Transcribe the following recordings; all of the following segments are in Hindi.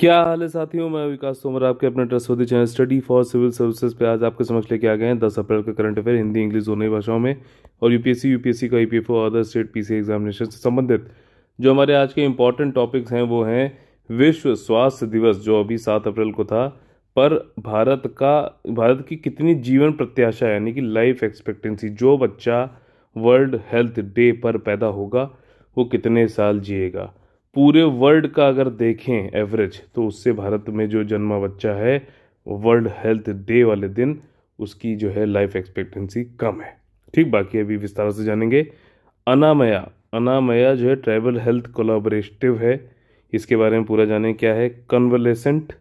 क्या हाल है साथियों मैं विकास तोमर आपके अपने trustworthy channel study for civil services पे आज आपके समक्ष लेके आ गए हैं दस अप्रैल का करंट अफेयर हिंदी इंग्लिश दोनों ही भाषाओं में और यूपीएससी यूपीएससी का ईपीएफओ और अदर स्टेट पीसी एग्जामिनेशन से संबंधित जो हमारे आज के इंपॉर्टेंट टॉपिक्स हैं वो हैं विश्व स्वास्थ्य दिवस जो अभी सात अप्रैल को था पर भारत का भारत की कितनी जीवन प्रत्याशा यानी कि लाइफ एक्सपेक्टेंसी जो बच्चा वर्ल्ड हेल्थ डे पर पैदा होगा वो कितने साल जिएगा पूरे वर्ल्ड का अगर देखें एवरेज तो उससे भारत में जो जन्मा बच्चा है वर्ल्ड हेल्थ डे वाले दिन उसकी जो है लाइफ एक्सपेक्टेंसी कम है ठीक बाकी अभी विस्तार से जानेंगे अनामया अनामया जो है ट्राइबल हेल्थ कोलाबरेटिव है इसके बारे में पूरा जाने क्या है कन्वलेसेंट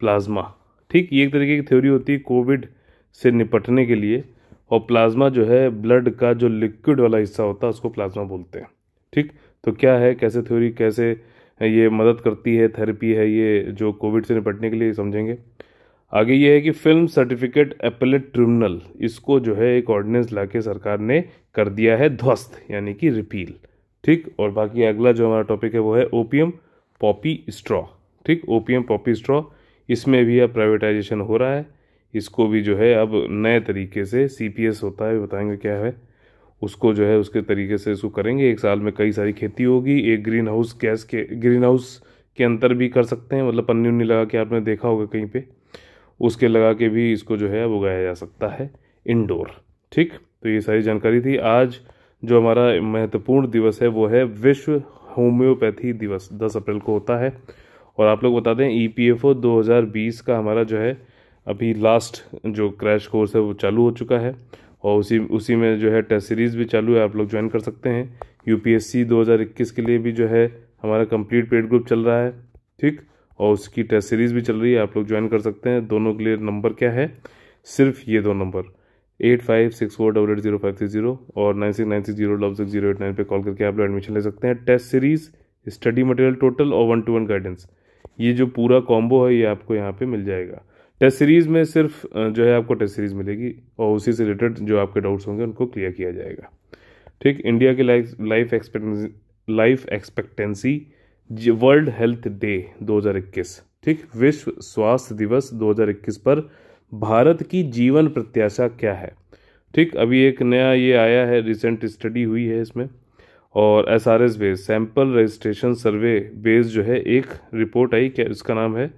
प्लाज्मा ठीक ये एक तरीके की थ्योरी होती है कोविड से निपटने के लिए और प्लाज्मा जो है ब्लड का जो लिक्विड वाला हिस्सा होता है उसको प्लाज्मा बोलते हैं ठीक तो क्या है कैसे थ्योरी कैसे ये मदद करती है थेरेपी है ये जो कोविड से निपटने के लिए समझेंगे आगे ये है कि फिल्म सर्टिफिकेट अपेलेट ट्रिब्यूनल इसको जो है एक ऑर्डिनेंस ला के सरकार ने कर दिया है ध्वस्त यानी कि रिपील ठीक और बाकी अगला जो हमारा टॉपिक है वो है ओपीएम पॉपी स्ट्रॉ ठीक ओपीएम पॉपी स्ट्रॉ इसमें भी अब प्राइवेटाइजेशन हो रहा है इसको भी जो है अब नए तरीके से सीपीएस होता है बताएंगे क्या है उसको जो है उसके तरीके से इसको करेंगे एक साल में कई सारी खेती होगी एक ग्रीन हाउस गैस के ग्रीन हाउस के अंतर भी कर सकते हैं मतलब पन्नी उन्नी लगा के आपने देखा होगा कहीं पे उसके लगा के भी इसको जो है उगाया जा सकता है इंडोर ठीक तो ये सारी जानकारी थी आज जो हमारा महत्वपूर्ण दिवस है वो है विश्व होम्योपैथी दिवस दस अप्रैल को होता है और आप लोग बता दें ई पी एफ ओ दो हज़ार बीस का हमारा जो है अभी लास्ट जो क्रैश कोर्स है वो चालू हो चुका है और उसी उसी में जो है टेस्ट सीरीज़ भी चालू है आप लोग ज्वाइन कर सकते हैं यूपीएससी 2021 के लिए भी जो है हमारा कंप्लीट पेड ग्रुप चल रहा है ठीक और उसकी टेस्ट सीरीज़ भी चल रही है आप लोग ज्वाइन कर सकते हैं दोनों के लिए नंबर क्या है सिर्फ ये दो number eight five six four double eight zero five three zero और nine six nine six zero double six zero eight nine पर कॉल करके आप लोग एडमिशन ले सकते हैं test series study material total और वन टू वन गाइडेंस ये जो पूरा कॉम्बो है ये आपको यहाँ पे मिल जाएगा टेस्ट सीरीज़ में सिर्फ जो है आपको टेस्ट सीरीज़ मिलेगी और उसी से रिलेटेड जो आपके डाउट्स होंगे उनको क्लियर किया जाएगा ठीक इंडिया की life life expectancy life expectancy World Health Day 2021 ठीक विश्व स्वास्थ्य दिवस 2021 पर भारत की जीवन प्रत्याशा क्या है ठीक अभी एक नया ये आया है रिसेंट स्टडी हुई है इसमें और S R S base sample registration survey base जो है एक रिपोर्ट आई क्या इसका नाम है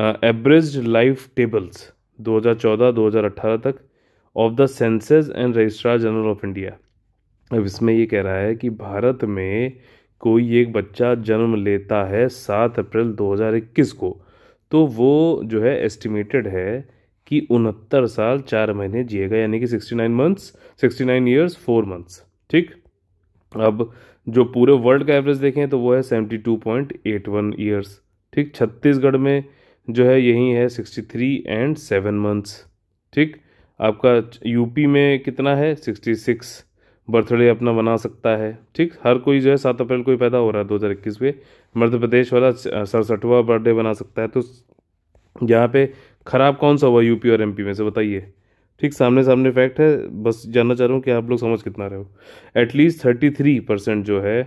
एवरेज लाइफ टेबल्स 2014-2018 तक of the census and registrar general of India अब इसमें ये कह रहा है कि भारत में कोई एक बच्चा जन्म लेता है सात अप्रैल 2021 को तो वो जो है एस्टिमेटेड है कि उनहत्तर साल चार महीने जिएगा यानी कि 69 मंथ्स 69 इयर्स फोर मंथ्स ठीक अब जो पूरे वर्ल्ड का एवरेज देखें तो वो है 72.81 इयर्स ठीक छत्तीसगढ़ में जो है यही है sixty three and seven months ठीक आपका यूपी में कितना है सिक्सटी सिक्स बर्थडे अपना मना सकता है ठीक हर कोई जो है सात अप्रैल को ही पैदा हो रहा है दो हज़ार इक्कीस में मध्य प्रदेश वाला सड़सठवा बर्थडे बना सकता है तो यहाँ पे ख़राब कौन सा हुआ यूपी और एमपी में से बताइए ठीक सामने सामने फैक्ट है बस जानना चाह रहा हूँ कि आप लोग समझ कितना रहे हो एटलीस्ट थर्टी थ्री परसेंट जो है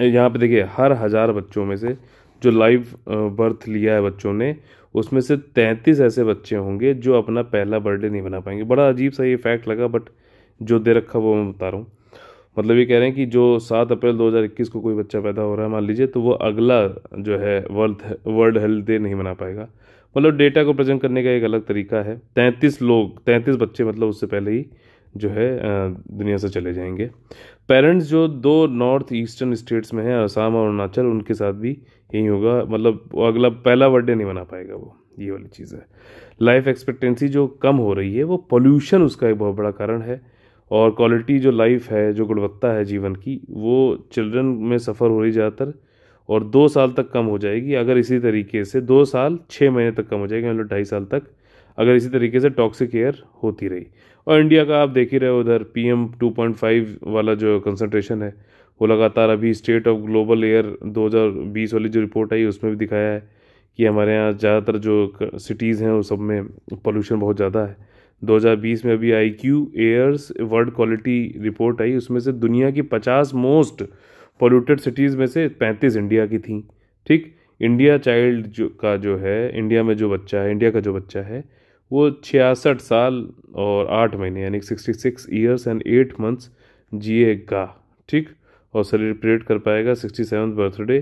यहाँ पे देखिए हर हज़ार बच्चों में से जो लाइव बर्थ लिया है बच्चों ने उसमें से तैंतीस ऐसे बच्चे होंगे जो अपना पहला बर्थडे नहीं मना पाएंगे बड़ा अजीब सा ये फैक्ट लगा बट जो दे रखा वो मैं बता रहा हूँ मतलब ये कह रहे हैं कि जो सात अप्रैल 2021 को कोई बच्चा पैदा हो रहा है मान लीजिए तो वो अगला जो है वर्ल्ड वर्ल्ड हेल्थ डे नहीं मना पाएगा मतलब डेटा को प्रेजेंट करने का एक अलग तरीका है तैंतीस लोग तैंतीस बच्चे मतलब उससे पहले ही जो है दुनिया से चले जाएंगे पेरेंट्स जो दो नॉर्थ ईस्टर्न स्टेट्स में हैं असम और अरुणाचल उनके साथ भी यही होगा मतलब अगला पहला बर्थडे नहीं मना पाएगा वो ये वाली चीज़ है लाइफ एक्सपेक्टेंसी जो कम हो रही है वो पोल्यूशन उसका एक बहुत बड़ा कारण है और क्वालिटी जो लाइफ है जो गुणवत्ता है जीवन की वो चिल्ड्रन में सफ़र हो रही ज़्यादातर और दो साल तक कम हो जाएगी अगर इसी तरीके से दो साल छः महीने तक कम हो जाएगी मतलब ढाई साल तक अगर इसी तरीके से टॉक्सिक एयर होती रही और इंडिया का आप देख ही रहे हो उधर P M two point five वाला जो कंसनट्रेशन है वो लगातार अभी स्टेट ऑफ ग्लोबल एयर 2020 वाली जो रिपोर्ट आई उसमें भी दिखाया है कि हमारे यहाँ ज़्यादातर जो सिटीज़ हैं वो सब में पोल्यूशन बहुत ज़्यादा है 2020 में अभी I Q Air's world quality report आई उसमें से दुनिया की 50 मोस्ट पोल्यूटेड सिटीज़ में से 35 इंडिया की थी ठीक इंडिया चाइल्ड जो का जो है इंडिया में जो बच्चा है इंडिया का जो बच्चा है वो छियासठ साल और आठ महीने यानी sixty six years and eight months जिएगा ठीक और सेलिब्रेट कर पाएगा सिक्सटी सेवन्थ बर्थडे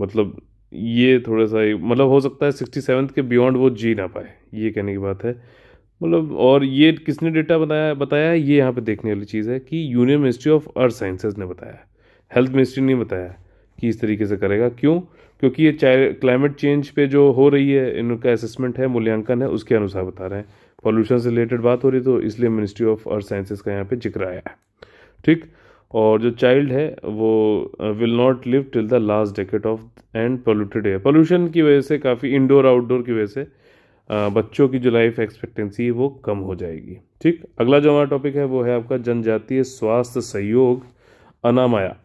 मतलब ये थोड़ा सा मतलब हो सकता है सिक्सटी सेवन्थ के बियॉन्ड वो जी ना पाए ये कहने की बात है मतलब और ये किसने डेटा बताया बताया ये यहाँ पे देखने वाली चीज़ है कि Union Ministry of Earth Sciences ने बताया हेल्थ मिनिस्ट्री ने बताया कि इस तरीके से करेगा क्यों क्योंकि ये क्लाइमेट चेंज पे जो हो रही है इनका असेसमेंट है मूल्यांकन है उसके अनुसार बता रहे हैं पॉल्यूशन से रिलेटेड बात हो रही तो इसलिए मिनिस्ट्री ऑफ अर्थ साइंसेज का यहाँ पे जिक्र आया है ठीक और जो चाइल्ड है वो will not live till the last decade of and polluted air pollution की वजह से काफ़ी इंडोर आउटडोर की वजह से uh, बच्चों की जो लाइफ एक्सपेक्टेंसी है वो कम हो जाएगी ठीक अगला जो हमारा टॉपिक है वो है आपका जनजातीय स्वास्थ्य सहयोग अनामाया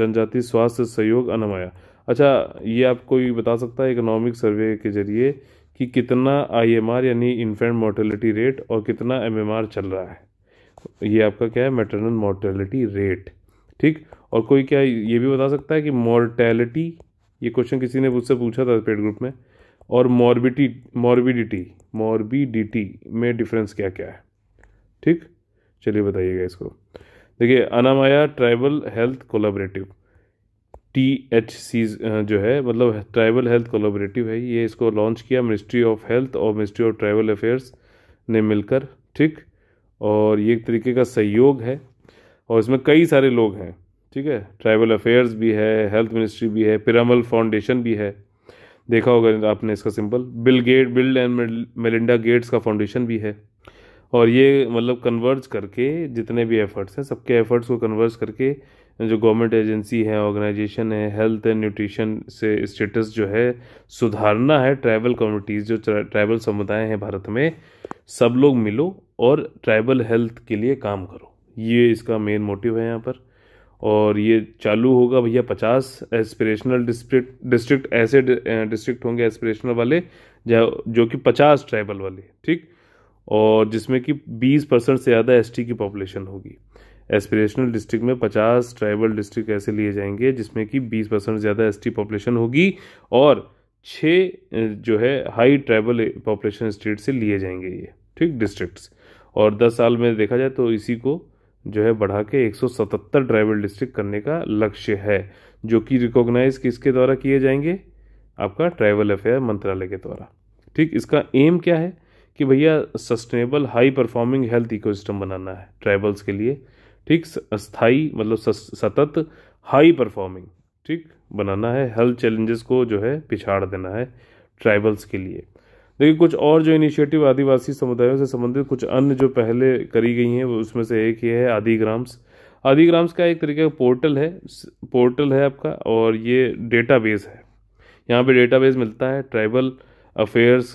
जनजातीय स्वास्थ्य सहयोग अनामाया अच्छा ये आपको भी बता सकता है इकोनॉमिक सर्वे के जरिए कि कितना आईएमआर यानी इन्फेंट मोर्टेलिटी रेट और कितना एमएमआर चल रहा है ये आपका क्या है मेटरनल मोर्टेलिटी रेट ठीक और कोई क्या ये भी बता सकता है कि मोर्टेलिटी ये क्वेश्चन किसी ने मुझसे पूछा था पेड ग्रुप में और मॉर्बिटी मॉर्बिडिटी मॉर्बिडिटी में डिफरेंस क्या क्या है ठीक चलिए बताइएगा इसको देखिए Anamaya tribal health collaborative T H C जो है मतलब ट्राइबल हेल्थ कोलाबरेटिव है ये इसको लॉन्च किया मिनिस्ट्री ऑफ हेल्थ और मिनिस्ट्री ऑफ ट्राइबल अफेयर्स ने मिलकर ठीक और ये एक तरीके का सहयोग है और इसमें कई सारे लोग हैं ठीक है ट्राइबल अफेयर्स भी है हेल्थ मिनिस्ट्री भी है पिरामल फाउंडेशन भी है देखा होगा आपने इसका simple Bill Gate Bill and Melinda Gates का फाउंडेशन भी है और ये मतलब कन्वर्ज करके जितने भी एफर्ट्स हैं सबके एफर्ट्स को कन्वर्ज करके जो गवर्नमेंट एजेंसी है ऑर्गेनाइजेशन है हेल्थ एंड न्यूट्रिशन से स्टेटस जो है सुधारना है ट्राइबल कम्युनिटीज़ जो ट्राइबल समुदाय हैं भारत में सब लोग मिलो और ट्राइबल हेल्थ के लिए काम करो ये इसका मेन मोटिव है यहाँ पर और ये चालू होगा भैया पचास एस्पिरेशनल डिस्ट्रिक्ट डिस्ट्रिक्ट ऐसे डिस्ट्रिक्ट होंगे एस्पिरेशनल वाले जो कि पचास ट्राइबल वाले ठीक और जिसमें कि बीस परसेंट से ज़्यादा एसटी की पॉपुलेशन होगी एस्पिरेशनल डिस्ट्रिक्ट में पचास ट्राइबल डिस्ट्रिक्ट ऐसे लिए जाएंगे जिसमें कि बीस परसेंट ज़्यादा एस टी पॉपुलेशन होगी और छः जो है हाई ट्राइबल पॉपुलेशन स्टेट से लिए जाएंगे ये ठीक डिस्ट्रिक्ट्स और 10 साल में देखा जाए तो इसी को जो है बढ़ा के 177 ट्राइबल डिस्ट्रिक्ट करने का लक्ष्य है जो कि रिकॉग्नाइज किसके द्वारा किए जाएंगे आपका ट्राइवल अफेयर मंत्रालय के द्वारा ठीक इसका एम क्या है कि भैया sustainable high performing health ecosystem बनाना है ट्राइबल्स के लिए ठीक स्थाई मतलब सतत हाई परफॉर्मिंग ठीक बनाना है हेल्थ चैलेंजेस को जो है पिछाड़ देना है ट्राइबल्स के लिए लेकिन कुछ और जो इनिशिएटिव आदिवासी समुदायों से संबंधित कुछ अन्य जो पहले करी गई हैं उसमें से एक ये है आदिग्राम्स आदिग्राम्स का एक तरीके का पोर्टल है पोर्टल है आपका और ये डेटाबेस है यहाँ पे डेटाबेस मिलता है ट्राइबल अफेयर्स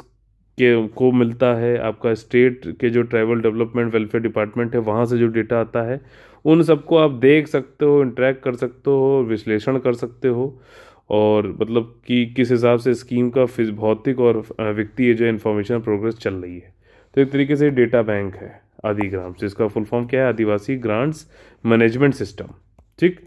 के को मिलता है आपका स्टेट के जो ट्राइबल डेवलपमेंट वेलफेयर डिपार्टमेंट है वहाँ से जो डेटा आता है उन सबको आप देख सकते हो इंट्रैक्ट कर सकते हो विश्लेषण कर सकते हो और मतलब कि किस हिसाब से स्कीम का फिज भौतिक और वित्तीय जो इन्फॉर्मेशन प्रोग्रेस चल रही है तो एक तरीके से डेटा बैंक है आदिग्राम से इसका फुल फॉर्म क्या है आदिवासी ग्रांट्स मैनेजमेंट सिस्टम ठीक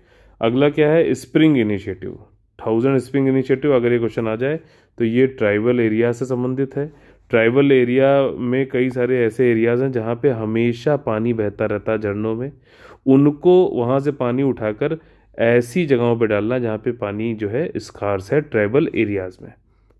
अगला क्या है spring initiative thousand spring initiative अगर ये क्वेश्चन आ जाए तो ये ट्राइबल एरिया से संबंधित है ट्राइबल एरिया में कई सारे ऐसे एरियाज़ हैं जहाँ पे हमेशा पानी बहता रहता है झरनों में उनको वहाँ से पानी उठाकर ऐसी जगहों पे डालना जहाँ पे पानी जो है स्कार्स है ट्राइबल एरियाज़ में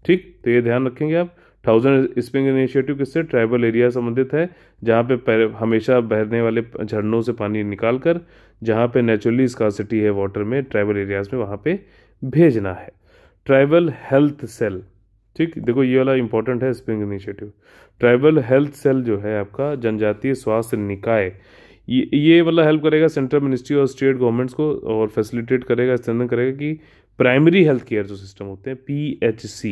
ठीक तो ये ध्यान रखेंगे आप थाउजेंड स्प्रिंग इनिशिएटिव किससे ट्राइबल एरिया संबंधित है जहाँ पे हमेशा बहने वाले झरनों से पानी निकाल कर जहाँ पे नेचुरली स्कॉसिटी है वाटर में ट्राइबल एरियाज़ में वहाँ पे भेजना है ट्राइबल हेल्थ सेल ठीक देखो ये वाला इंपॉर्टेंट है spring initiative tribal health cell जो है आपका जनजातीय स्वास्थ्य निकाय ये ये मतलब हेल्प करेगा सेंट्रल मिनिस्ट्री और स्टेट गवर्नमेंट्स को और फैसिलिटेट करेगा स्ट्रेंथन करेगा कि प्राइमरी हेल्थ केयर जो सिस्टम होते हैं पी एच सी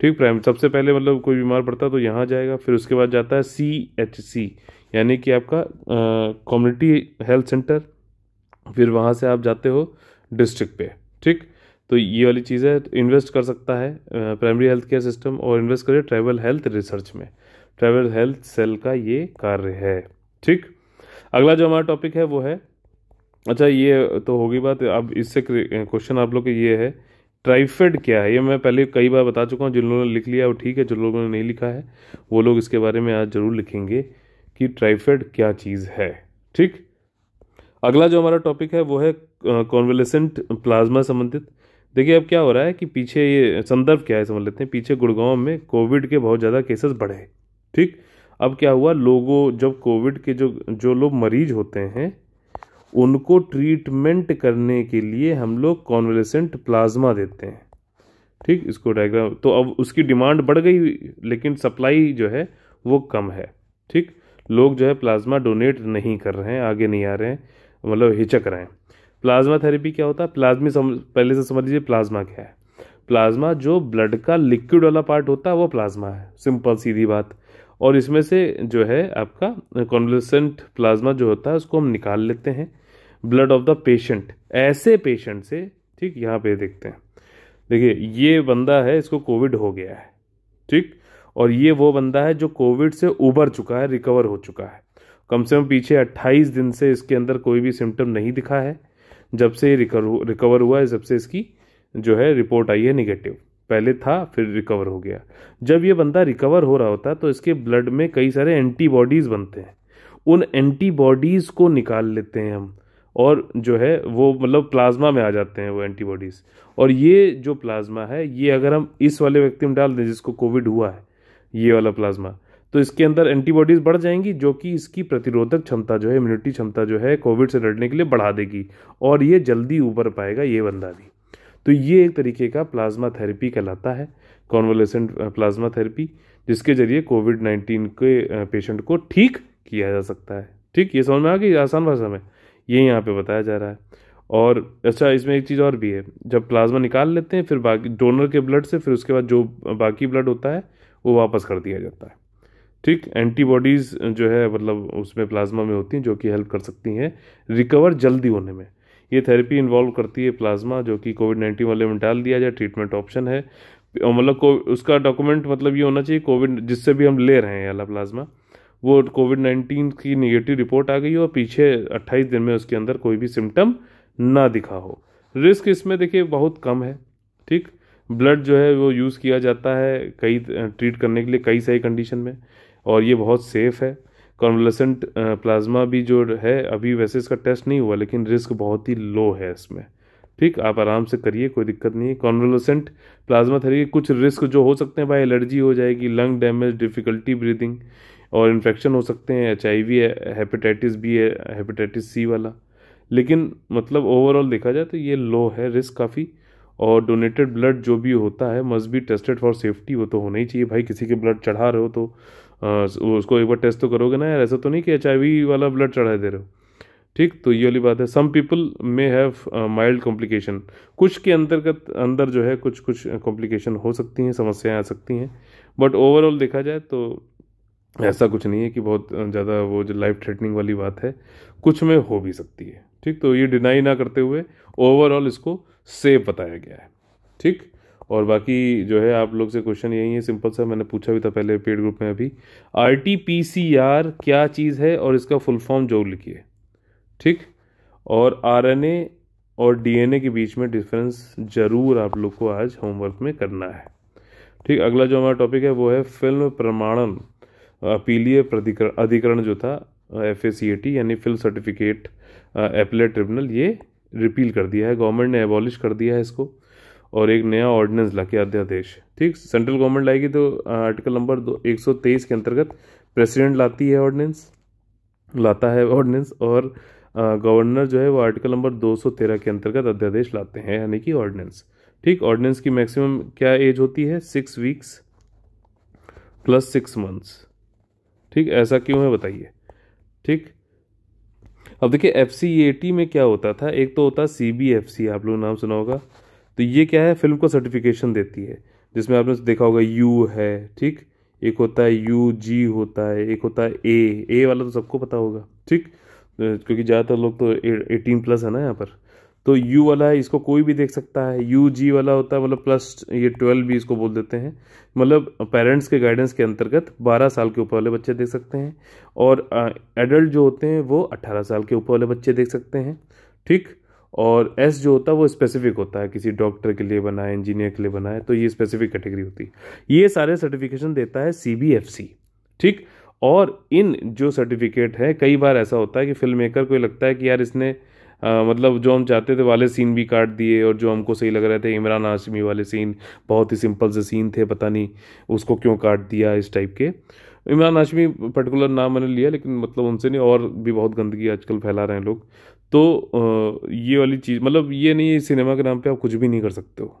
ठीक प्राइम सबसे पहले मतलब कोई बीमार पड़ता है तो यहाँ जाएगा फिर उसके बाद जाता है सी एच सी यानी कि आपका कम्युनिटी हेल्थ सेंटर फिर वहाँ से आप जाते हो डिस्ट्रिक्ट पे ठीक तो ये वाली चीज़ है तो इन्वेस्ट कर सकता है प्राइमरी हेल्थ केयर सिस्टम और इन्वेस्ट करिए ट्राइबल हेल्थ रिसर्च में ट्राइबल हेल्थ सेल का ये कार्य है ठीक अगला जो हमारा टॉपिक है वो है अच्छा ये तो होगी बात अब इससे क्वेश्चन आप लोग के ये है ट्राइफेड क्या है ये मैं पहले कई बार बता चुका हूँ जिन लोगों ने लिख लिया वो ठीक है जिन लोगों ने नहीं लिखा है वो लोग इसके बारे में आज ज़रूर लिखेंगे कि ट्राइफेड क्या चीज़ है ठीक अगला जो हमारा टॉपिक है वो है कॉन्वेलेसेंट प्लाज्मा संबंधित देखिए अब क्या हो रहा है कि पीछे ये संदर्भ क्या है समझ लेते हैं पीछे गुड़गांव में कोविड के बहुत ज़्यादा केसेस बढ़े ठीक अब क्या हुआ लोगों जब कोविड के जो जो लोग मरीज होते हैं उनको ट्रीटमेंट करने के लिए हम लोग कॉन्वेलेसेंट प्लाज्मा देते हैं ठीक इसको डायग्राम तो अब उसकी डिमांड बढ़ गई लेकिन सप्लाई जो है वो कम है ठीक लोग जो है प्लाज्मा डोनेट नहीं कर रहे हैं आगे नहीं आ रहे हैं मतलब हिचक रहे हैं प्लाज्मा थेरेपी क्या होता है प्लाज्मी सम, पहले से समझ लीजिए प्लाज्मा क्या है प्लाज्मा जो ब्लड का लिक्विड वाला पार्ट होता है वो प्लाज्मा है सिंपल सीधी बात और इसमें से जो है आपका कॉन्वलेसेंट प्लाज्मा जो होता है उसको हम निकाल लेते हैं ब्लड ऑफ द पेशेंट ऐसे पेशेंट से ठीक यहाँ पे देखते हैं देखिए ये बंदा है इसको कोविड हो गया है ठीक और ये वो बंदा है जो कोविड से उबर चुका है रिकवर हो चुका है कम से कम पीछे 28 दिन से इसके अंदर कोई भी सिम्टम नहीं दिखा है जब से रिकवर हुआ है जब से इसकी जो है रिपोर्ट आई है निगेटिव पहले था फिर रिकवर हो गया जब ये बंदा रिकवर हो रहा होता तो इसके ब्लड में कई सारे एंटीबॉडीज़ बनते हैं उन एंटीबॉडीज़ को निकाल लेते हैं हम और जो है वो मतलब प्लाज्मा में आ जाते हैं वो एंटीबॉडीज़ और ये जो प्लाज्मा है ये अगर हम इस वाले व्यक्ति में डाल दें जिसको कोविड हुआ है ये वाला प्लाज्मा तो इसके अंदर एंटीबॉडीज़ बढ़ जाएंगी जो कि इसकी प्रतिरोधक क्षमता जो है इम्यूनिटी क्षमता जो है कोविड से लड़ने के लिए बढ़ा देगी और ये जल्दी उभर पाएगा ये बंदा भी तो ये एक तरीके का प्लाज्मा थेरेपी कहलाता है कॉन्वलेसेंट प्लाज्मा थेरेपी जिसके जरिए कोविड नाइन्टीन के पेशेंट को ठीक किया जा सकता है ठीक ये समझ में आ गई आसान भाषा में ये यहाँ पे बताया जा रहा है और अच्छा इसमें एक चीज़ और भी है जब प्लाज्मा निकाल लेते हैं फिर बाकी डोनर के ब्लड से फिर उसके बाद जो बाकी ब्लड होता है वो वापस कर दिया जाता है ठीक एंटीबॉडीज़ जो है मतलब उसमें प्लाज्मा में होती हैं जो कि हेल्प कर सकती हैं रिकवर जल्दी होने में ये थेरेपी इन्वॉल्व करती है प्लाज्मा जो कि कोविड नाइन्टीन वाले में डाल दिया जाए ट्रीटमेंट ऑप्शन है मतलब को उसका डॉक्यूमेंट मतलब ये होना चाहिए कोविड जिससे भी हम ले रहे हैं अला प्लाज्मा वो कोविड नाइन्टीन की निगेटिव रिपोर्ट आ गई हो और पीछे अट्ठाईस दिन में उसके अंदर कोई भी सिम्टम ना दिखा हो रिस्क इसमें देखिए बहुत कम है ठीक ब्लड जो है वो यूज़ किया जाता है कई ट्रीट करने के लिए कई सही कंडीशन में और ये बहुत सेफ़ है कॉन्वलसेंट प्लाज्मा uh, भी जो है अभी वैसे इसका टेस्ट नहीं हुआ लेकिन रिस्क बहुत ही लो है इसमें ठीक आप आराम से करिए कोई दिक्कत नहीं है कॉन्वलेसेंट प्लाज्मा थेरेपी कुछ रिस्क जो हो सकते हैं भाई एलर्जी हो जाएगी लंग डैमेज डिफ़िकल्टी ब्रीदिंग और इन्फेक्शन हो सकते हैं एच आई वी है हेपेटाइटिस बी है हेपेटाइटिस सी वाला लेकिन मतलब ओवरऑल देखा जाए तो ये लो है रिस्क काफ़ी और डोनेटेड ब्लड जो भी होता है must be tested for safety वो तो होना ही चाहिए भाई किसी के ब्लड चढ़ा रहे हो तो आ, उसको एक बार टेस्ट तो करोगे ना यार ऐसा तो नहीं कि एच वाला ब्लड चढ़ा दे रहे हो ठीक तो ये वाली बात है some people may have mild complication कुछ के अंतर्गत अंदर जो है कुछ कुछ कॉम्प्लिकेशन हो सकती हैं समस्याएं आ सकती हैं बट ओवरऑल देखा जाए तो ऐसा कुछ नहीं है कि बहुत ज़्यादा वो जो लाइफ थ्रेटनिंग वाली बात है कुछ में हो भी सकती है ठीक तो ये डिनाई ना करते हुए ओवरऑल इसको सेफ बताया गया है ठीक और बाकी जो है आप लोग से क्वेश्चन यही है सिंपल सा मैंने पूछा भी था पहले पेड ग्रुप में अभी R T P C R क्या चीज़ है और इसका फुल फॉर्म जरूर लिखिए ठीक और आर एन ए और डी एन ए के बीच में डिफरेंस ज़रूर आप लोग को आज होमवर्क में करना है ठीक अगला जो हमारा टॉपिक है वो है फिल्म प्रमाणन अपीलीय अधिकरण जो था F A C A T यानी फिल्म सर्टिफिकेट एपलेट ट्रिब्यूनल ये रिपील कर दिया है गवर्नमेंट ने एबॉलिश कर दिया है इसको और एक नया ऑर्डिनेंस ला के अध्यादेश ठीक सेंट्रल गवर्नमेंट लाएगी तो आर्टिकल नंबर दो एक सौ तेईस के अंतर्गत प्रेसिडेंट लाती है ऑर्डिनेंस लाता है ऑर्डिनेंस और गवर्नर जो है वो आर्टिकल नंबर दो सौ तेरह के अंतर्गत अध्यादेश लाते हैं यानी कि ऑर्डिनेंस ठीक ऑर्डिनेंस की मैक्सिमम क्या एज होती है six weeks plus six months ठीक ऐसा क्यों है बताइए ठीक अब देखिए एफ सी में क्या होता था एक तो होता सी बी एफ सी आप लोग नाम सुना होगा तो ये क्या है फिल्म को सर्टिफिकेशन देती है जिसमें आपने देखा होगा यू है ठीक एक होता है यू जी होता है एक होता है ए ए वाला तो सबको पता होगा ठीक क्योंकि ज़्यादातर लोग तो एटीन प्लस है ना यहाँ पर तो u वाला है इसको कोई भी देख सकता है यू जी वाला होता है मतलब प्लस ये ट्वेल्व भी इसको बोल देते हैं मतलब पेरेंट्स के गाइडेंस के अंतर्गत बारह साल के ऊपर वाले बच्चे देख सकते हैं और एडल्ट जो होते हैं वो अट्ठारह साल के ऊपर वाले बच्चे देख सकते हैं ठीक और एस जो होता है वो स्पेसिफिक होता है किसी डॉक्टर के लिए बनाए इंजीनियर के लिए बनाए तो ये स्पेसिफिक कैटेगरी होती है ये सारे सर्टिफिकेशन देता है सी ठीक और इन जो सर्टिफिकेट है कई बार ऐसा होता है कि फिल्म मेकर को लगता है कि यार इसने मतलब जो हम चाहते थे वाले सीन भी काट दिए और जो हमको सही लग रहे थे इमरान हाशमी वाले सीन बहुत ही सिंपल से सीन थे पता नहीं उसको क्यों काट दिया इस टाइप के इमरान हाशमी पर्टिकुलर नाम मैंने लिया लेकिन मतलब उनसे नहीं और भी बहुत गंदगी आजकल फैला रहे हैं लोग तो ये वाली चीज़ मतलब ये नहीं है सिनेमा के नाम पे आप कुछ भी नहीं कर सकते हो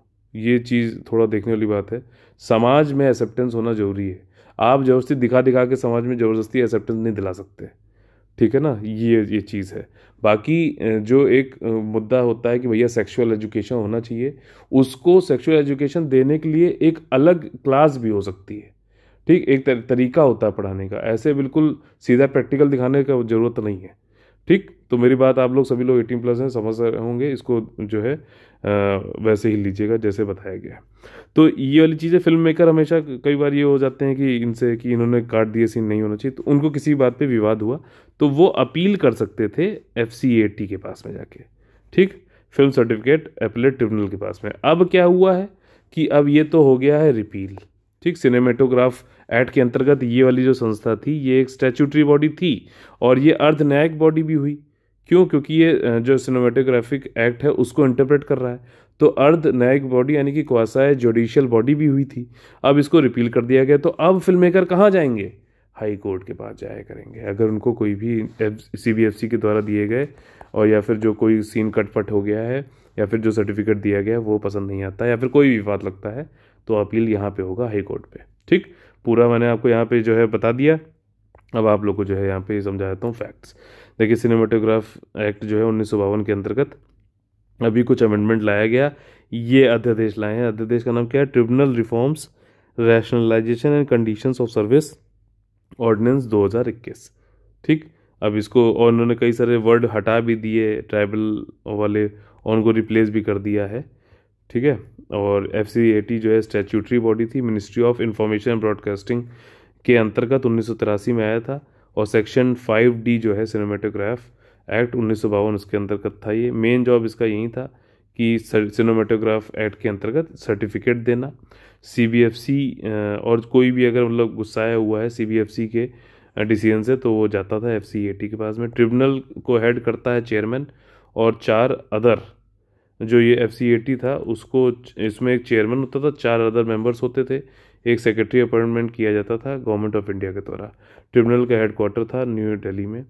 ये चीज़ थोड़ा देखने वाली बात है समाज में एक्सेप्टेंस होना ज़रूरी है आप ज़बरदस्ती दिखा दिखा के समाज में ज़बरदस्ती एक्सेप्टेंस नहीं दिला सकते ठीक है ना ये ये चीज़ है बाकी जो एक मुद्दा होता है कि भैया सेक्सुअल एजुकेशन होना चाहिए उसको सेक्सुअल एजुकेशन देने के लिए एक अलग क्लास भी हो सकती है ठीक एक तर, तरीका होता है पढ़ाने का ऐसे बिल्कुल सीधा प्रैक्टिकल दिखाने का ज़रूरत नहीं है ठीक तो मेरी बात आप लोग सभी लोग एटीन प्लस हैं समझ होंगे इसको जो है वैसे ही लीजिएगा जैसे बताया गया तो ये वाली चीज़ें फिल्म मेकर हमेशा कई बार ये हो जाते हैं कि इनसे कि इन्होंने काट दिए सीन नहीं होना चाहिए तो उनको किसी बात पे विवाद हुआ तो वो अपील कर सकते थे एफ के पास में जाके ठीक फिल्म सर्टिफिकेट अपीलेट ट्रिब्यूनल के पास में अब क्या हुआ है कि अब ये तो हो गया है रिपील ठीक सिनेमेटोग्राफ एक्ट के अंतर्गत ये वाली जो संस्था थी ये एक स्टैचूटरी बॉडी थी और ये अर्ध न्यायिक बॉडी भी हुई क्यों क्योंकि ये जो सिनेमाटोग्राफिक एक्ट है उसको इंटरप्रेट कर रहा है तो अर्ध न्यायिक बॉडी यानी कि है जुडिशियल बॉडी भी हुई थी अब इसको रिपील कर दिया गया तो अब फिल्म मेकर कहाँ जाएंगे हाई कोर्ट के पास जाया करेंगे अगर उनको कोई भी सी बी एफ सी के द्वारा दिए गए और या फिर जो कोई सीन कटपट हो गया है या फिर जो सर्टिफिकेट दिया गया है वो पसंद नहीं आता या फिर कोई भी विवाद लगता है तो अपील यहाँ पे होगा हाई कोर्ट पे ठीक पूरा मैंने आपको यहाँ पे जो है बता दिया अब आप लोग को जो है यहाँ पे देता हूँ फैक्ट्स देखिए सिनेमाटोग्राफ एक्ट जो है उन्नीस के अंतर्गत अभी कुछ अमेंडमेंट लाया गया ये अध्यादेश लाए हैं अध्यादेश का नाम क्या है tribunal reforms rationalisation and conditions of service ordinance 2021 ठीक अब इसको और उन्होंने कई सारे वर्ड हटा भी दिए ट्राइबल वाले और उनको रिप्लेस भी कर दिया है ठीक है और एफ सी ए टी जो है स्टैचूटरी बॉडी थी मिनिस्ट्री ऑफ इंफॉर्मेशन ब्रॉडकास्टिंग के अंतर्गत उन्नीस में आया था और सेक्शन फाइव डी जो है सिनेमाटोग्राफ एक्ट उन्नीस उसके अंतर्गत था ये मेन जॉब इसका यही था कि सिनेमाटोग्राफ एक्ट के अंतर्गत सर्टिफिकेट देना सी और कोई भी अगर मतलब गुस्साया हुआ है सी के डिसीजन से तो वो जाता था एफ के पास में ट्रिब्यूनल को हेड करता है चेयरमैन और चार अदर जो ये एफ सी ए टी था उसको इसमें एक चेयरमैन होता था चार अदर मेंबर्स होते थे एक सेक्रेटरी अपॉइंटमेंट किया जाता था गवर्नमेंट ऑफ इंडिया के द्वारा ट्रिब्यूनल का हेडकोार्टर था न्यू दिल्ली में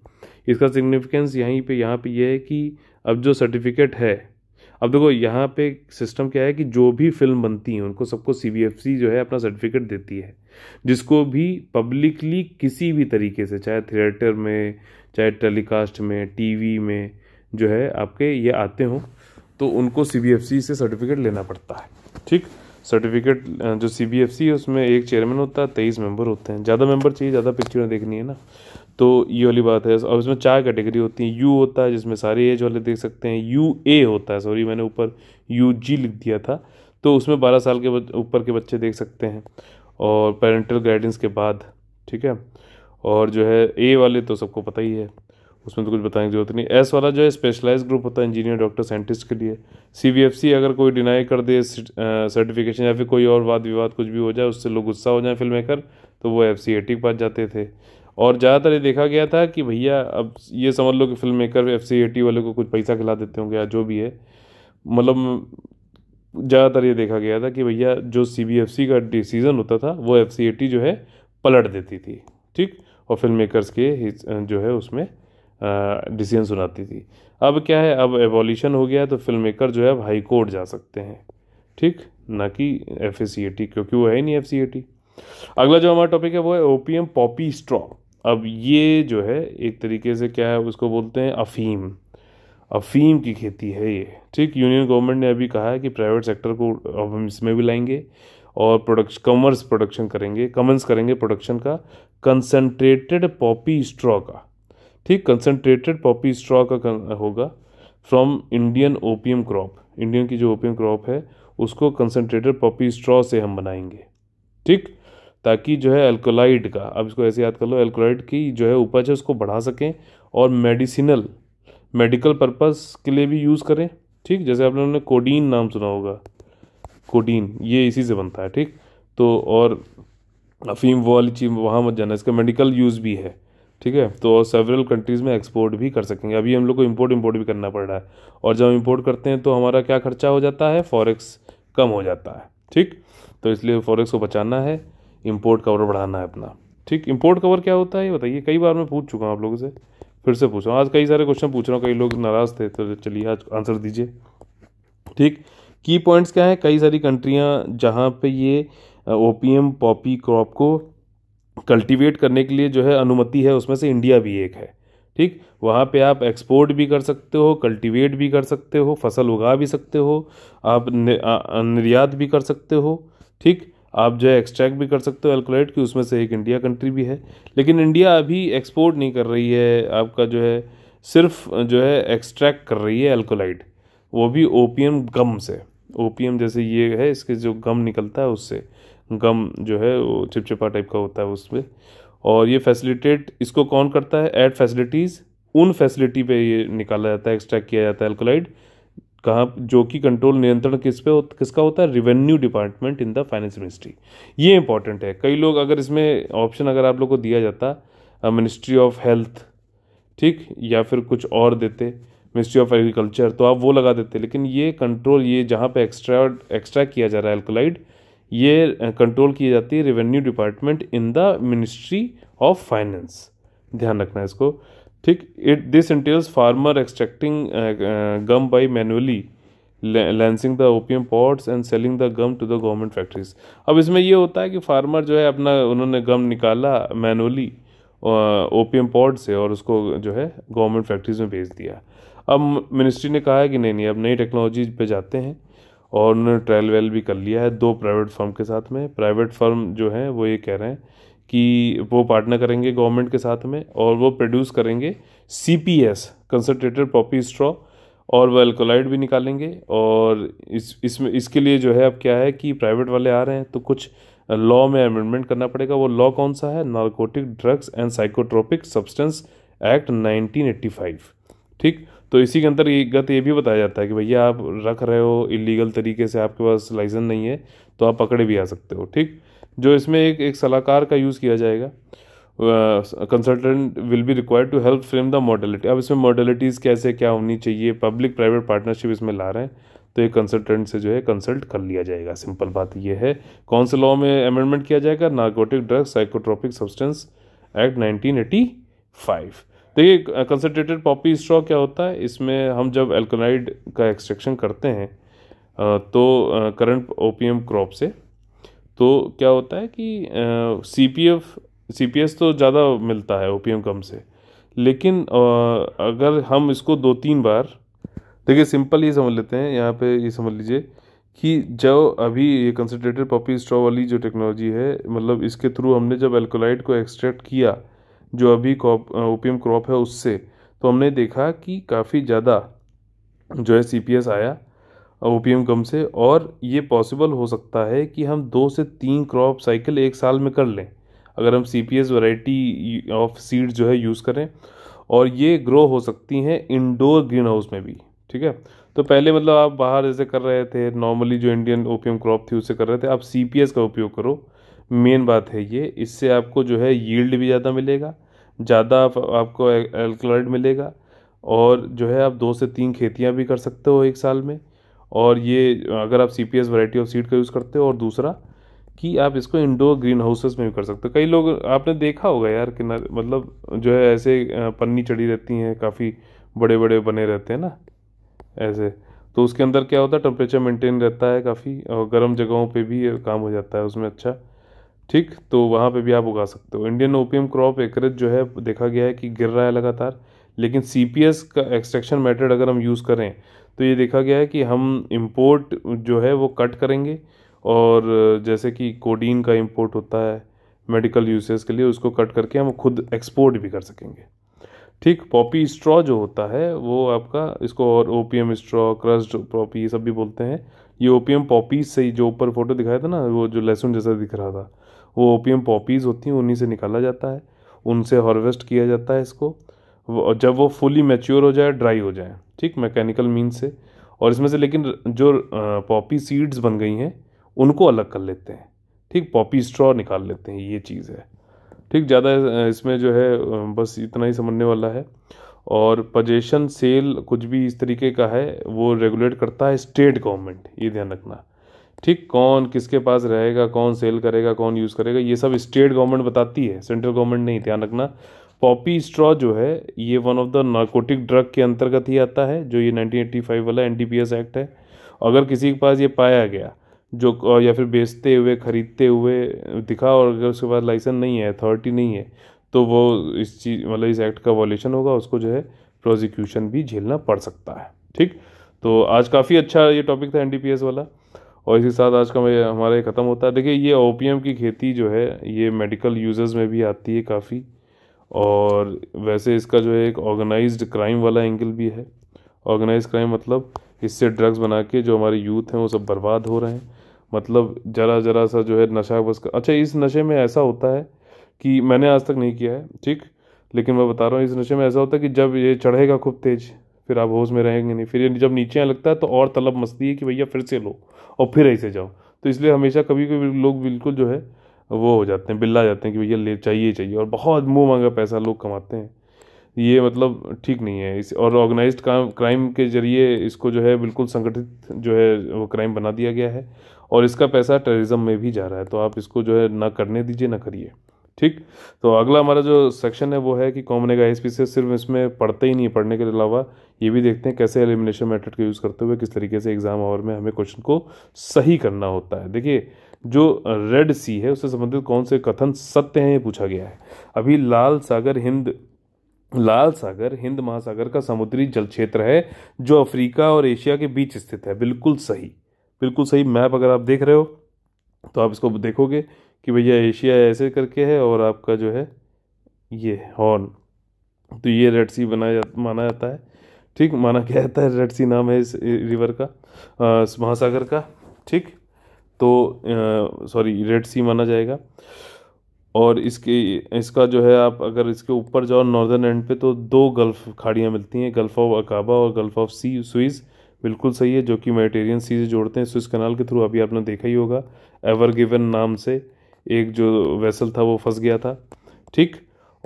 इसका सिग्निफिकेंस यहीं पे यहाँ पे यह है कि अब जो सर्टिफिकेट है अब देखो यहाँ पे सिस्टम क्या है कि जो भी फिल्म बनती हैं उनको सबको सी जो है अपना सर्टिफिकेट देती है जिसको भी पब्लिकली किसी भी तरीके से चाहे थिएटर में चाहे टेलीकास्ट में टीवी में जो है आपके ये आते हों तो उनको सी से सर्टिफिकेट लेना पड़ता है ठीक सर्टिफिकेट जो सी बी एफ सी है उसमें एक चेयरमैन होता है तेईस मेंबर होते हैं ज़्यादा मेंबर चाहिए ज़्यादा पिक्चरें देखनी है ना तो ये वाली बात है और इसमें चार कैटेगरी होती हैं यू होता है जिसमें सारे एज वाले देख सकते हैं यू ए होता है सॉरी मैंने ऊपर यू जी लिख दिया था तो उसमें बारह साल के ऊपर के बच्चे देख सकते हैं और पेरेंटल गाइडेंस के बाद ठीक है और जो है ए वाले तो सबको पता ही है उसमें तो कुछ बताने की जरूरत नहीं एस वाला जो है स्पेशलाइज ग्रुप होता है इंजीनियर डॉक्टर साइंटिस्ट के लिए सी अगर कोई डिनाई कर दे सर्टिफिकेशन या फिर कोई और वाद विवाद कुछ भी हो जाए उससे लोग गुस्सा हो जाए फिल्म मेकर तो वो एफ सी के पास जाते थे और ज़्यादातर ये देखा गया था कि भैया अब ये समझ लो कि फिल्म मेकर एफ सी वाले को कुछ पैसा खिला देते होंगे या जो भी है मतलब ज़्यादातर ये देखा गया था कि भैया जो सी का डिसीज़न होता था वो एफ जो है पलट देती थी ठीक और फिल्म मेकर्स के जो है उसमें डिसीजन सुनाती थी अब क्या है अब एवोल्यूशन हो गया है तो फिल्म मेकर जो है अब हाई कोर्ट जा सकते हैं ठीक ना कि एफ क्योंकि वो है ही नहीं एफ अगला जो हमारा टॉपिक है वो है O P M poppy straw अब ये जो है एक तरीके से क्या है उसको बोलते हैं अफीम अफीम की खेती है ये ठीक यूनियन गवर्नमेंट ने अभी कहा है कि प्राइवेट सेक्टर को अब हम इसमें भी लाएंगे और प्रोडक्श कमर्स प्रोडक्शन करेंगे कमेंस करेंगे प्रोडक्शन का कंसनट्रेटेड पॉपी स्ट्रॉ का ठीक कंसनट्रेटेड पॉपी स्ट्रॉ का होगा from Indian opium crop Indian की जो ओपियम क्रॉप है उसको कंसनट्रेटेड पॉपी स्ट्रॉ से हम बनाएंगे ठीक ताकि जो है एल्कोलाइड का अब इसको ऐसे याद कर लो एल्कोलाइड की जो है उपज है उसको बढ़ा सकें और मेडिसिनल मेडिकल पर्पस के लिए भी यूज़ करें ठीक जैसे आप लोगों ने कोडीन नाम सुना होगा कोडीन ये इसी से बनता है ठीक तो और अफीम वो वाली चीज़ वहाँ मत जाना इसका मेडिकल यूज़ भी है ठीक है तो सेवरल कंट्रीज़ में एक्सपोर्ट भी कर सकेंगे अभी हम लोग को इम्पोर्ट इम्पोर्ट भी करना पड़ रहा है और जब हम इम्पोर्ट करते हैं तो हमारा क्या खर्चा हो जाता है फॉरेक्स कम हो जाता है ठीक तो इसलिए फॉरेक्स को बचाना है इम्पोर्ट कवर बढ़ाना है अपना ठीक इम्पोर्ट कवर क्या होता है ये बताइए कई बार मैं पूछ चुका हूँ आप लोगों से फिर से पूछ रहा हूँ आज कई सारे क्वेश्चन पूछ रहा हूँ कई लोग नाराज़ थे तो चलिए आज आंसर दीजिए ठीक की पॉइंट्स क्या है कई सारी कंट्रियाँ जहाँ पे ये O P M poppy crop को कल्टीवेट करने के लिए जो है अनुमति है उसमें से इंडिया भी एक है ठीक वहाँ पे आप एक्सपोर्ट भी कर सकते हो कल्टीवेट भी कर सकते हो फसल उगा भी सकते हो आप निर्यात भी कर सकते हो ठीक आप जो है एक्सट्रैक्ट भी कर सकते हो एल्कोलाइट की उसमें से एक इंडिया कंट्री भी है लेकिन इंडिया अभी एक्सपोर्ट नहीं कर रही है आपका जो है सिर्फ जो है एक्सट्रैक्ट कर रही है एल्कोलाइट वो भी ओपीएम गम से ओपीएम जैसे ये है इसके जो गम निकलता है उससे गम जो है वो चिपचिपा टाइप का होता है उसमें और ये फैसिलिटेट इसको कौन करता है एट फैसिलिटीज़ उन फैसिलिटी पे ये निकाला जाता है एक्सट्रैक्ट किया जाता है एल्कोलाइड कहाँ जो कि कंट्रोल नियंत्रण किस पे किसका होता है revenue department in the finance ministry ये इंपॉर्टेंट है कई लोग अगर इसमें ऑप्शन अगर आप लोग को दिया जाता मिनिस्ट्री ऑफ हेल्थ ठीक या फिर कुछ और देते मिनिस्ट्री ऑफ एग्रीकल्चर तो आप वो लगा देते लेकिन ये कंट्रोल ये जहाँ पे एक्स्ट्रा एक्स्ट्रा किया जा रहा है एल्कोलाइड ये कंट्रोल की जाती है revenue department in the Ministry of Finance ध्यान रखना इसको ठीक it this entails farmer extracting gum by manually lancing the opium pods and selling the gum to the government factories अब इसमें यह होता है कि फार्मर जो है अपना उन्होंने गम निकाला मैनुअली ओपियम पॉड से और उसको जो है गवर्नमेंट फैक्ट्रीज में भेज दिया अब मिनिस्ट्री ने कहा है कि नहीं नहीं अब नई टेक्नोलॉजी पे जाते हैं और उन्होंने ट्रायल वेल भी कर लिया है दो प्राइवेट फर्म के साथ में प्राइवेट फर्म जो है वो ये कह रहे हैं कि वो पार्टनर करेंगे गवर्नमेंट के साथ में और वो प्रोड्यूस करेंगे C P S concentrated poppy straw और वो एल्कोलाइड भी निकालेंगे और इस इसमें इसके लिए जो है अब क्या है कि प्राइवेट वाले आ रहे हैं तो कुछ लॉ में अमेंडमेंट करना पड़ेगा वो लॉ कौन सा है Narcotic Drugs and Psychotropic Substance Act 1985 ठीक तो इसी के अंदर ये गत ये भी बताया जाता है कि भैया आप रख रहे हो इलीगल तरीके से आपके पास लाइसेंस नहीं है तो आप पकड़े भी आ सकते हो ठीक जो इसमें एक एक सलाहकार का यूज़ किया जाएगा consultant will be required to help frame the modality अब इसमें मॉडलिटीज़ कैसे क्या होनी चाहिए पब्लिक प्राइवेट पार्टनरशिप इसमें ला रहे हैं तो एक कंसल्टेंट से जो है कंसल्ट कर लिया जाएगा सिंपल बात ये है कौन से लॉ में अमेंडमेंट किया जाएगा narcotic drugs psychotropic substance act five देखिए कंसनट्रेटेड पॉपी स्ट्रॉ क्या होता है इसमें हम जब एल्कोलाइड का एक्सट्रैक्शन करते हैं तो करंट ओपीएम क्रॉप से तो क्या होता है कि C P F C P S तो ज़्यादा मिलता है ओपीएम कम से लेकिन अगर हम इसको दो तीन बार देखिए सिंपल ये समझ लेते हैं यहाँ पे ये समझ लीजिए कि जो अभी ये कंसनट्रेटेड पॉपी स्ट्रॉ वाली जो टेक्नोलॉजी है मतलब इसके थ्रू हमने जब एल्कोलाइड को एक्सट्रैक्ट किया जो अभी क्रॉप ओपियम क्रॉप है उससे तो हमने देखा कि काफ़ी ज़्यादा जो है सी आया ओपीएम कम से और ये पॉसिबल हो सकता है कि हम दो से तीन क्रॉप साइकिल एक साल में कर लें अगर हम C P S variety of seed जो है यूज़ करें और ये ग्रो हो सकती हैं इंडोर ग्रीन हाउस में भी ठीक है तो पहले मतलब आप बाहर जैसे कर रहे थे नॉर्मली जो इंडियन ओपियम क्रॉप थी उससे कर रहे थे आप सी पी एस का उपयोग करो मेन बात है ये इससे आपको जो है यील्ड भी ज़्यादा मिलेगा ज़्यादा आपको एल्कलॉइड मिलेगा और जो है आप दो से तीन खेतियाँ भी कर सकते हो एक साल में और ये अगर आप C P S variety of seed का यूज़ करते हो और दूसरा कि आप इसको इंडोर ग्रीन हाउसेस में भी कर सकते हो कई लोग आपने देखा होगा यार कि मतलब जो है ऐसे पन्नी चढ़ी रहती हैं काफ़ी बड़े बड़े बने रहते हैं ना ऐसे तो उसके अंदर क्या होता है टेम्परेचर मेंटेन रहता है काफ़ी और गर्म जगहों पे भी काम हो जाता है उसमें अच्छा ठीक तो वहाँ पे भी आप उगा सकते हो इंडियन ओपियम क्रॉप एकरेज जो है देखा गया है कि गिर रहा है लगातार लेकिन सी का एक्सट्रैक्शन मेथड अगर हम यूज़ करें तो ये देखा गया है कि हम इम्पोर्ट जो है वो कट करेंगे और जैसे कि कोडीन का इम्पोर्ट होता है मेडिकल यूसेज के लिए उसको कट करके हम खुद एक्सपोर्ट भी कर सकेंगे ठीक पॉपी स्ट्रॉ जो होता है वो आपका इसको और एम स्ट्रॉ क्रस्ड पॉपी ये सब भी बोलते हैं ये एम पॉपीज से ही जो ऊपर फोटो दिखाया था ना वो जो लहसुन जैसा दिख रहा था वो ओपियम पॉपीज़ होती हैं उन्हीं से निकाला जाता है उनसे हार्वेस्ट किया जाता है इसको और जब वो फुली मैच्योर हो जाए ड्राई हो जाए ठीक मैकेनिकल मीन से और इसमें से लेकिन जो पॉपी सीड्स बन गई हैं उनको अलग कर लेते हैं ठीक पॉपी स्ट्रॉ निकाल लेते हैं ये चीज़ है ठीक ज़्यादा इसमें जो है बस इतना ही समझने वाला है और पजेशन सेल कुछ भी इस तरीके का है वो रेगुलेट करता है स्टेट गवर्नमेंट ये ध्यान रखना ठीक कौन किसके पास रहेगा कौन सेल करेगा कौन यूज़ करेगा ये सब स्टेट गवर्नमेंट बताती है सेंट्रल गवर्नमेंट नहीं ध्यान रखना पॉपी स्ट्रॉ जो है ये one of the narcotic drug के अंतर्गत ही आता है जो ये 1985 वाला एन एक्ट है अगर किसी के पास ये पाया गया जो या फिर बेचते हुए ख़रीदते हुए दिखा और अगर उसके पास लाइसेंस नहीं है अथॉरिटी नहीं है तो वो इस चीज़ मतलब इस एक्ट का वॉलेशन होगा उसको जो है प्रोसिक्यूशन भी झेलना पड़ सकता है ठीक तो आज काफ़ी अच्छा ये टॉपिक था एन वाला और इसी साथ आज का हमारा ये ख़त्म होता है देखिए ये ओ की खेती जो है ये मेडिकल यूज़र्स में भी आती है काफ़ी और वैसे इसका जो है एक ऑर्गेनाइज्ड क्राइम वाला एंगल भी है ऑर्गेनाइज क्राइम मतलब इससे ड्रग्स बना के जो हमारे यूथ हैं वो सब बर्बाद हो रहे हैं मतलब ज़रा ज़रा सा जो है नशा बस का अच्छा इस नशे में ऐसा होता है कि मैंने आज तक नहीं किया है ठीक लेकिन मैं बता रहा हूँ इस नशे में ऐसा होता है कि जब ये चढ़ेगा खूब तेज़ फिर आप होश में रहेंगे नहीं फिर जब नीचे आ लगता है तो और तलब मस्ती है कि भैया फिर से लो और फिर ऐसे जाओ तो इसलिए हमेशा कभी कभी लोग बिल्कुल जो है वो हो जाते हैं बिल्ला जाते हैं कि भैया ले चाहिए चाहिए और बहुत मुँह मांगा पैसा लोग कमाते हैं ये मतलब ठीक नहीं है इस और ऑर्गेनाइज क्राइम के जरिए इसको जो है बिल्कुल संगठित जो है वो क्राइम बना दिया गया है और इसका पैसा टेररिज्म में भी जा रहा है तो आप इसको जो है ना करने दीजिए ना करिए ठीक तो अगला हमारा जो सेक्शन है वो है कि कॉमन एग आई से सिर्फ इसमें पढ़ते ही नहीं है पढ़ने के अलावा ये भी देखते हैं कैसे एलिमिनेशन मेथड का यूज़ करते हुए किस तरीके से एग्ज़ाम आवर में हमें क्वेश्चन को सही करना होता है देखिए जो रेड सी है उससे संबंधित कौन से कथन सत्य हैं ये पूछा गया है अभी लाल सागर हिंद लाल सागर हिंद महासागर का समुद्री जल क्षेत्र है जो अफ्रीका और एशिया के बीच स्थित है बिल्कुल सही बिल्कुल सही मैप अगर आप देख रहे हो तो आप इसको देखोगे कि भैया एशिया ऐसे करके है और आपका जो है ये हॉर्न तो ये रेड सी बनाया जा, माना जाता है ठीक माना क्या जाता है रेड सी नाम है इस रिवर का आ, महासागर का ठीक तो सॉरी रेड सी माना जाएगा और इसके इसका जो है आप अगर इसके ऊपर जाओ नॉर्दर्न एंड पे तो दो गल्फ खाड़ियाँ मिलती हैं गल्फ ऑफ अकाबा और गल्फ ऑफ सी स्विज़ बिल्कुल सही है जो कि मेडिटेरियन सी से जोड़ते हैं स्विस कनाल के थ्रू अभी आपने देखा ही होगा एवर गिवन नाम से एक जो वेसल था वो फंस गया था ठीक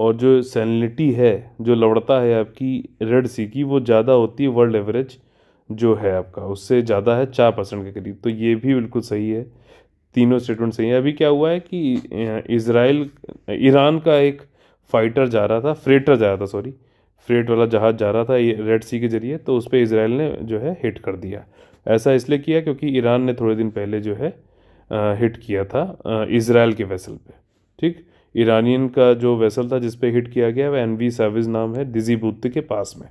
और जो सैलिनिटी है जो लवड़ता है आपकी रेड सी की वो ज़्यादा होती है वर्ल्ड एवरेज जो है आपका उससे ज़्यादा है चार परसेंट के करीब तो ये भी बिल्कुल सही है तीनों स्टेटमेंट सही है अभी क्या हुआ है कि इसराइल ईरान का एक फाइटर जा रहा था फ्रेटर जा रहा था सॉरी फ्रेट वाला जहाज़ जा रहा था रेड सी के जरिए तो उस पर इसराइल ने जो है हिट कर दिया ऐसा इसलिए किया क्योंकि ईरान ने थोड़े दिन पहले जो है हिट किया था इसराइल के वेसल पे ठीक ईरानियन का जो वेसल था जिस पे हिट किया गया वह एन वी सर्विस नाम है डिजीबूती के पास में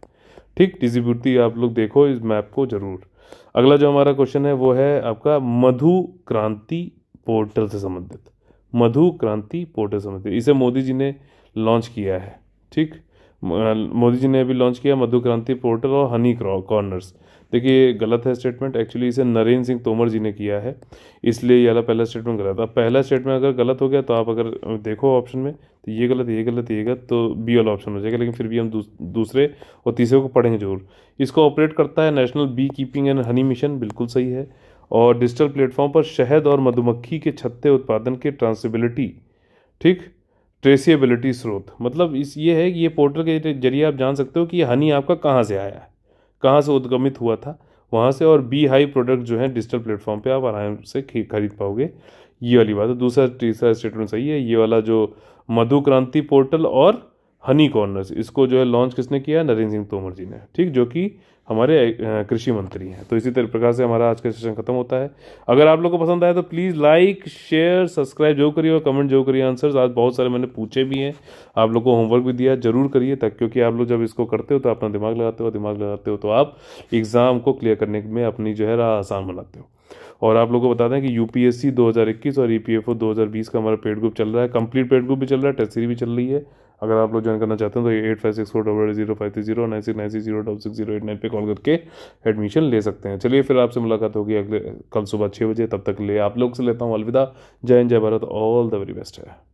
ठीक डिजीबूती आप लोग देखो इस मैप को ज़रूर अगला जो हमारा क्वेश्चन है वो है आपका मधु क्रांति पोर्टल से संबंधित मधु क्रांति पोर्टल से संबंधित इसे मोदी जी ने लॉन्च किया है ठीक मोदी जी ने अभी लॉन्च किया मधु क्रांति पोर्टल और हनी कॉर्नर्स देखिए गलत है स्टेटमेंट एक्चुअली इसे नरेंद्र सिंह तोमर जी ने किया है इसलिए ये वाला पहला स्टेटमेंट गलत अब पहला स्टेटमेंट अगर गलत हो गया तो आप अगर देखो ऑप्शन में तो ये गलत ये गलत ये गलत तो बी वाला ऑप्शन हो जाएगा लेकिन फिर भी हम दूसरे और तीसरे को पढ़ेंगे जरूर इसको ऑपरेट करता है National Beekeeping and Honey Mission बिल्कुल सही है और डिजिटल प्लेटफॉर्म पर शहद और मधुमक्खी के छत्ते उत्पादन के ट्रांसिबिलिटी ठीक ट्रेसिएबिलिटी स्रोत मतलब इस ये है कि ये पोर्टल के जरिए आप जान सकते हो कि ये हनी आपका कहाँ से आया है कहाँ से उद्गमित हुआ था वहाँ से और बी हाई प्रोडक्ट जो है डिजिटल प्लेटफॉर्म पे आप आराम से खरीद पाओगे ये वाली बात है दूसरा तीसरा स्टेटमेंट सही है ये वाला जो मधु क्रांति पोर्टल और हनी कॉर्नर्स इसको जो है लॉन्च किसने किया नरेंद्र सिंह तोमर जी ने ठीक जो कि हमारे कृषि मंत्री हैं तो इसी तरह प्रकार से हमारा आज का सेशन खत्म होता है अगर आप लोग को पसंद आए तो प्लीज़ लाइक शेयर सब्सक्राइब जो करिए और कमेंट जो करिए आंसर्स आज बहुत सारे मैंने पूछे भी हैं आप लोग को होमवर्क भी दिया जरूर करिए तक क्योंकि आप लोग जब इसको करते हो तो अपना दिमाग लगाते हो दिमाग लगाते हो तो आप एग्ज़ाम को क्लियर करने में अपनी जो है राह आसान बनाते हो और आप लोगों को बता दें कि यूपीएससी 2021 और ई e 2020 का हमारा पेड ग्रुप चल रहा है कंप्लीट पेड ग्रुप भी चल रहा है टेस्ट सीरीज भी चल रही है अगर आप लोग ज्वाइन करना चाहते हैं तो eight five six four double eight zero five three zero nine six nine six zero double six zero eight nine पर कॉल करके एडमिशन ले सकते हैं चलिए फिर आपसे मुलाकात होगी अगले कल सुबह छः बजे तब तक ले आप लोग से लेता हूँ अलविदा जय हिंद जय Bharat all the very best है